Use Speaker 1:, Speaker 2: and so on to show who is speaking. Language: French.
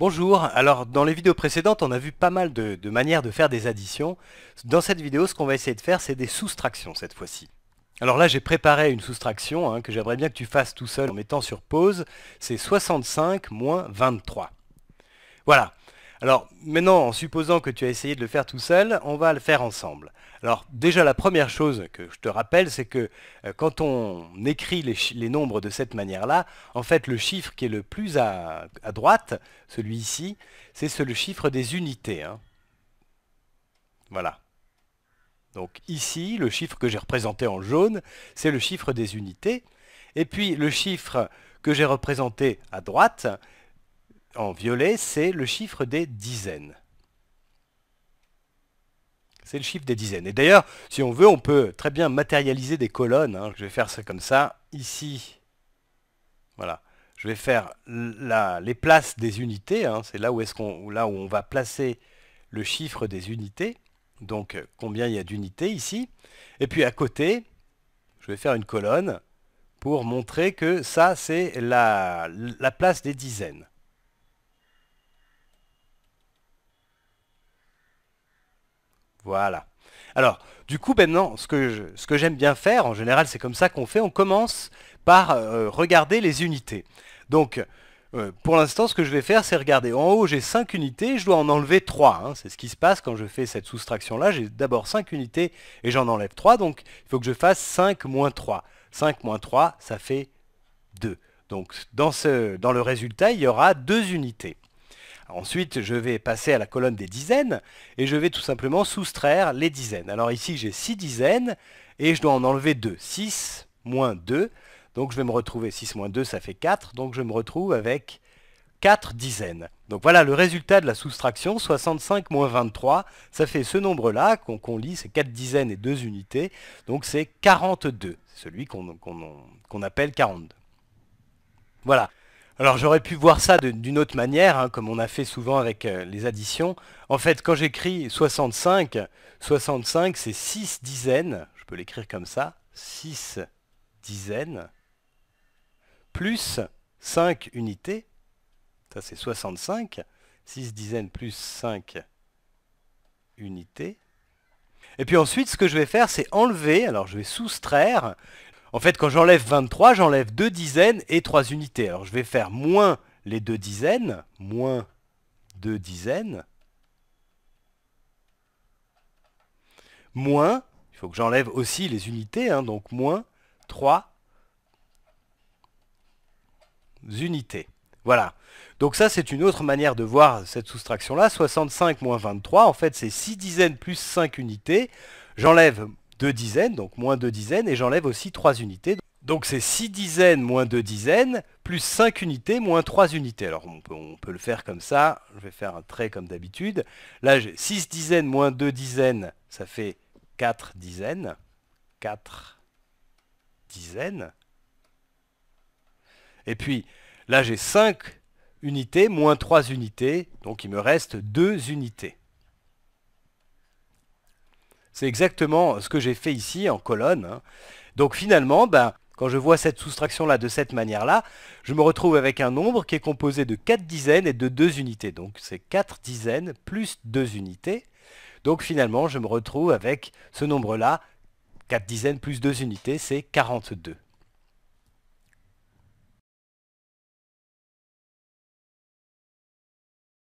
Speaker 1: Bonjour, alors dans les vidéos précédentes on a vu pas mal de, manières de faire des additions. Dans cette vidéo ce qu'on va essayer de faire c'est des soustractions cette fois-ci. Alors là j'ai préparé une soustraction hein, que j'aimerais bien que tu fasses tout seul en mettant sur pause, c'est 65 moins 23. Voilà, alors maintenant, en supposant que tu as essayé de le faire tout seul, on va le faire ensemble. Alors déjà la première chose que je te rappelle, c'est que euh, quand on écrit les, nombres de cette manière-là, en fait le chiffre qui est le plus à, droite, celui-ci, c'est le chiffre des unités. Hein. Voilà. Donc ici, le chiffre que j'ai représenté en jaune, c'est le chiffre des unités. Et puis le chiffre que j'ai représenté à droite, en violet, c'est le chiffre des dizaines. C'est le chiffre des dizaines. Et d'ailleurs, si on veut, on peut très bien matérialiser des colonnes. Hein. Je vais faire ça comme ça. Ici, voilà. Je vais faire la, les places des unités. Hein. C'est là où est-ce qu'on, là où on va placer le chiffre des unités. Donc euh, combien il y a d'unités ici. Et puis à côté, je vais faire une colonne pour montrer que ça, c'est la place des dizaines. Voilà. Alors, du coup, maintenant, ce que j'aime bien faire, en général, c'est comme ça qu'on fait, on commence par euh, regarder les unités. Donc, euh, pour l'instant, ce que je vais faire, c'est regarder. En haut, j'ai 5 unités, je dois en enlever 3. Hein. C'est ce qui se passe quand je fais cette soustraction-là. J'ai d'abord 5 unités et j'en enlève 3. Donc, il faut que je fasse 5 moins 3. 5 moins 3, ça fait 2. Donc, dans, dans le résultat, il y aura 2 unités. Ensuite, je vais passer à la colonne des dizaines et je vais tout simplement soustraire les dizaines. Alors ici, j'ai 6 dizaines et je dois en enlever 2. 6 moins 2. Donc je vais me retrouver 6 moins 2, ça fait 4. Donc je me retrouve avec 4 dizaines. Donc voilà le résultat de la soustraction, 65 moins 23, ça fait ce nombre-là qu'on lit, c'est 4 dizaines et 2 unités, donc c'est 42, celui qu'on appelle 42. Voilà. Alors j'aurais pu voir ça d'une autre manière, hein, comme on a fait souvent avec euh, les additions. En fait, quand j'écris 65, 65 c'est 6 dizaines, je peux l'écrire comme ça, 6 dizaines, plus 5 unités, ça c'est 65, 6 dizaines plus 5 unités. Et puis ensuite, ce que je vais faire, c'est enlever, alors je vais soustraire en fait, quand j'enlève 23, j'enlève 2 dizaines et 3 unités. Alors je vais faire moins les 2 dizaines, moins 2 dizaines, moins, il faut que j'enlève aussi les unités, hein, donc moins 3 unités. Voilà. Donc ça, c'est une autre manière de voir cette soustraction-là. 65 moins 23, en fait, c'est 6 dizaines plus 5 unités. J'enlève 2 dizaines, donc moins 2 dizaines, et j'enlève aussi 3 unités. Donc c'est 6 dizaines moins 2 dizaines, plus 5 unités moins 3 unités. Alors on peut, le faire comme ça, je vais faire un trait comme d'habitude. Là j'ai 6 dizaines moins 2 dizaines, ça fait 4 dizaines. 4 dizaines. Et puis là j'ai 5 unités moins 3 unités, donc il me reste 2 unités. C'est exactement ce que j'ai fait ici en colonne. Hein. Donc finalement, ben, quand je vois cette soustraction-là de cette manière-là, je me retrouve avec un nombre qui est composé de 4 dizaines et de 2 unités. Donc c'est 4 dizaines plus 2 unités. Donc finalement, je me retrouve avec ce nombre-là, 4 dizaines plus 2 unités, c'est 42.